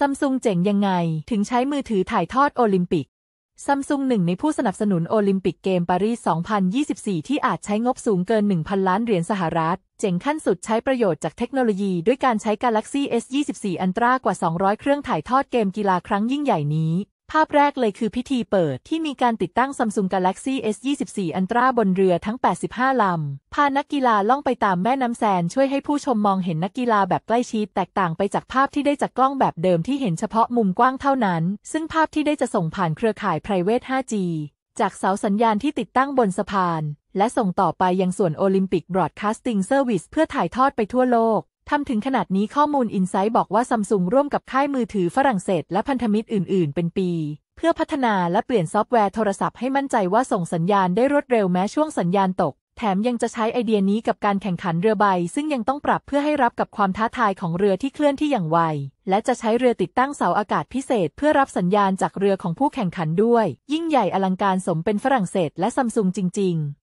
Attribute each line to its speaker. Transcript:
Speaker 1: ซัมซุงเจ๋งยังไงถึงใช้มือถือถ่ายทอดโอลิมปิก ซัมซุงหนึ่งในผู้สนับสนุนโอลิมปิกเกมปารีส2024 ที่อาจใช้งบสูงเกิน 1,000 ล้านเหรียญสหรัฐ เจ๋งขั้นสุดใช้ประโยชน์จากเทคโนโลยีด้วยการใช้ Galaxy S24 Ultra กว่า 200 เครื่องถ่ายทอดเกมกีฬาครั้งยิ่งใหญ่นี้ภาพแรกเลยคือพิธีเปิดที่มีการติดตั้งซัมซุง g Galaxy S24 Ultra บนเรือทั้ง 85 ลำ พานักกีฬาล่องไปตามแม่น้ำแซนช่วยให้ผู้ชมมองเห็นนักกีฬาแบบใกล้ชิดแตกต่างไปจากภาพที่ได้จากกล้องแบบเดิมที่เห็นเฉพาะมุมกว้างเท่านั้น ซึ่งภาพที่ได้จะส่งผ่านเครือข่าย private 5G จากเสาสัญญาณที่ติดตั้งบนสะพาน และส่งต่อไปยังส่วน Olympic Broadcasting Service เพื่อถ่ายทอดไปทั่วโลกทำถึงขนาดนี้ข้อมูลอินไซต์บอกว่าซัมซุงร่วมกับค่ายมือถือฝรั่งเศสและพันธมิตรอื่นๆ เป็นปี เพื่อพัฒนาและเปลี่ยนซอฟต์แวร์โทรศัพท์ให้มั่นใจว่าส่งสัญญาณได้รวดเร็วแม้ช่วงสัญญาณตกแถมยังจะใช้ไอเดียนี้กับการแข่งขันเรือใบ ซึ่งยังต้องปรับเพื่อให้รับกับความท้าทายของเรือที่เคลื่อนที่อย่างไว และจะใช้เรือติดตั้งเสาอากาศพิเศษ เพื่อรับสัญญาณจากเรือของผู้แข่งขันด้วย ยิ่งใหญ่อลังการสมเป็นฝรั่งเศสและซัมซุงจริง ๆ